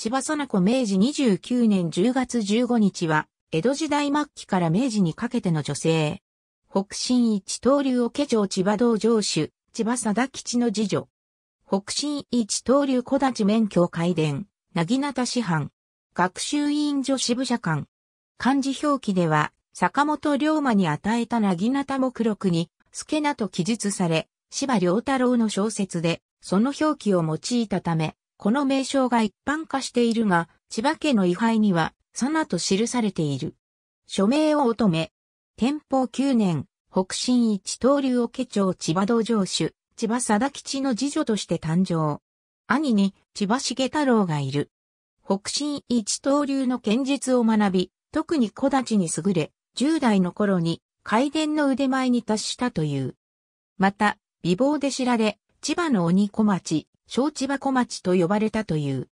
千葉園子明治29年10月15日は、江戸時代末期から明治にかけての女性。北進一刀流を家長千葉道上主、千葉貞吉の次女。北進一刀流小立免許改伝、なぎなた師範。学習委員女支部社官。漢字表記では、坂本龍馬に与えたなぎなた目録に、助なと記述され、芝良太郎の小説で、その表記を用いたため、この名称が一般化しているが、千葉家の位牌には、サナと記されている。署名を乙女。天保9年、北進一刀流を家長千葉道上主、千葉貞吉の次女として誕生。兄に千葉重太郎がいる。北進一刀流の剣術を学び、特に小立ちに優れ、10代の頃に海伝の腕前に達したという。また、美貌で知られ、千葉の鬼小町、小千葉小町と呼ばれたという。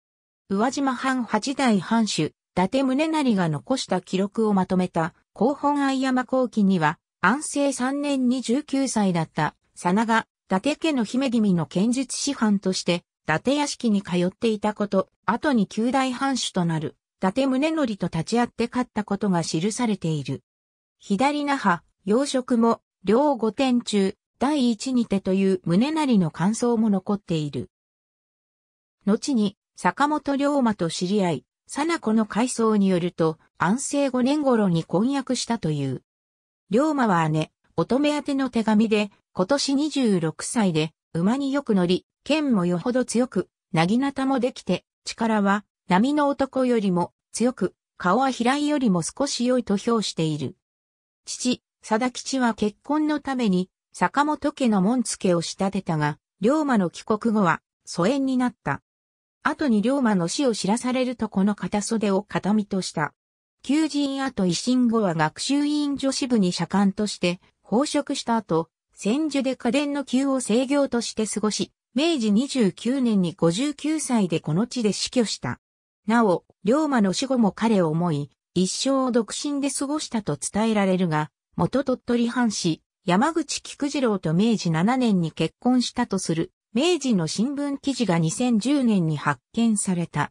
宇和島藩八代藩主、伊達宗成が残した記録をまとめた、広本愛山後期には、安政三年に19歳だった、佐奈が、伊達家の姫君の剣術師範として、伊達屋敷に通っていたこと、後に九代藩主となる、伊達宗成と立ち会って勝ったことが記されている。左那覇、養殖も、両五点中、第一にてという宗成の感想も残っている。後に坂本龍馬と知り合い、貞子の回想によると、安政5年頃に婚約したという。龍馬は姉、乙女宛ての手紙で、今年26歳で、馬によく乗り、剣もよほど強く、なぎなたもできて、力は、波の男よりも、強く、顔は平井よりも少し良いと評している。父、貞吉は結婚のために、坂本家の門付けを仕立てたが、龍馬の帰国後は、疎遠になった。後に龍馬の死を知らされるとこの片袖を片身とした。求人後維新後は学習委員女子部に社官として奉職した後、千住で家電の急を制御として過ごし、明治29年に59歳でこの地で死去した。なお、龍馬の死後も彼を思い、一生を独身で過ごしたと伝えられるが、元鳥取藩士、山口菊次郎と明治7年に結婚したとする明治の新聞記事が2010年に発見された。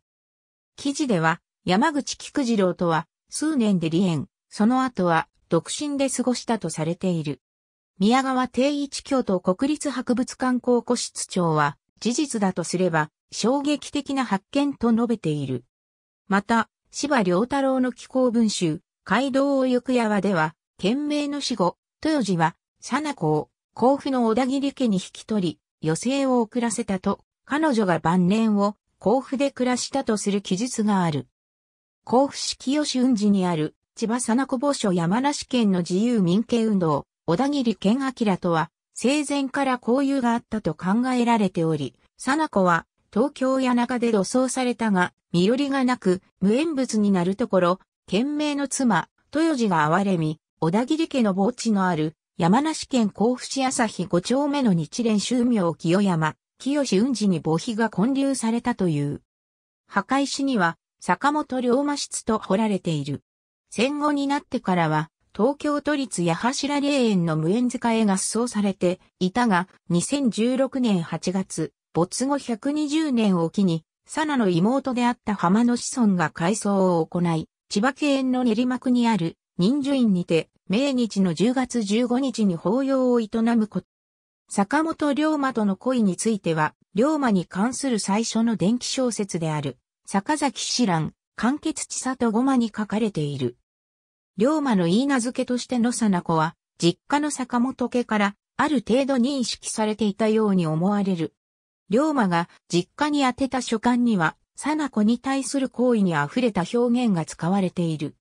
記事では、山口菊次郎とは、数年で離縁、その後は、独身で過ごしたとされている。宮川定一京都国立博物館考古室長は、事実だとすれば、衝撃的な発見と述べている。また、芝良太郎の気候文集、街道を行くやわでは、懸命の死後、豊治は、佐奈子を、甲府の小田切家に引き取り、余生を遅らせたと、彼女が晩年を甲府で暮らしたとする記述がある。甲府市清雲寺にある千葉佐那子墓所山梨県の自由民権運動、小田切健明とは、生前から交友があったと考えられており、佐那子は東京や中で土葬されたが、身寄りがなく、無縁物になるところ、県名の妻、豊路が哀れみ、小田切家の墓地のある山梨県甲府市朝日五丁目の日蓮宗明清山、清雲寺に墓碑が建立されたという。墓石には、坂本龍馬室と彫られている。戦後になってからは、東京都立八柱霊園の無縁塚へ合葬されていたが、2016年8月、没後120年を機に、サナの妹であった浜の子孫が改装を行い、千葉県の練馬区にある忍樹院にて、明日の10月15日に法要を営むこと。坂本龍馬との恋については、龍馬に関する最初の伝記小説である、坂崎志蘭、完結千里ごまに書かれている。龍馬の言い名付けとしての佐な子は、実家の坂本家から、ある程度認識されていたように思われる。龍馬が実家に宛てた書簡には、佐な子に対する行為に溢れた表現が使われている。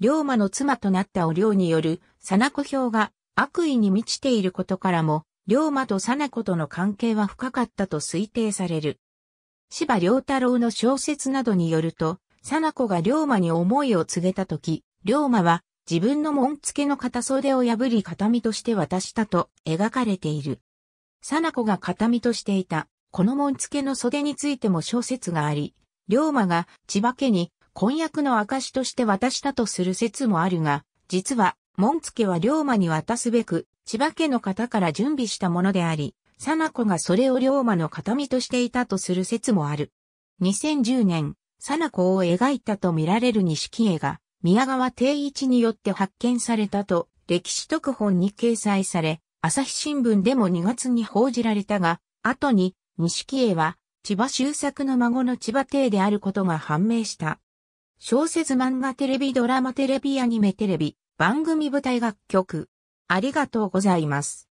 龍馬の妻となったお龍による、貞子表が悪意に満ちていることからも、龍馬と貞子との関係は深かったと推定される。芝良太郎の小説などによると、貞子が龍馬に思いを告げたとき、龍馬は自分の紋付けの片袖を破り形見として渡したと描かれている。貞子が形見としていた、この紋付けの袖についても小説があり、龍馬が千葉家に婚約の証として渡したとする説もあるが、実は、門付は龍馬に渡すべく、千葉家の方から準備したものであり、貞子がそれを龍馬の形見としていたとする説もある。2010年、貞子を描いたと見られる錦絵が、宮川定一によって発見されたと、歴史特本に掲載され、朝日新聞でも2月に報じられたが、後に、錦絵は、千葉周作の孫の千葉邸であることが判明した。小説漫画テレビドラマテレビアニメテレビ、番組舞台楽曲。ありがとうございます。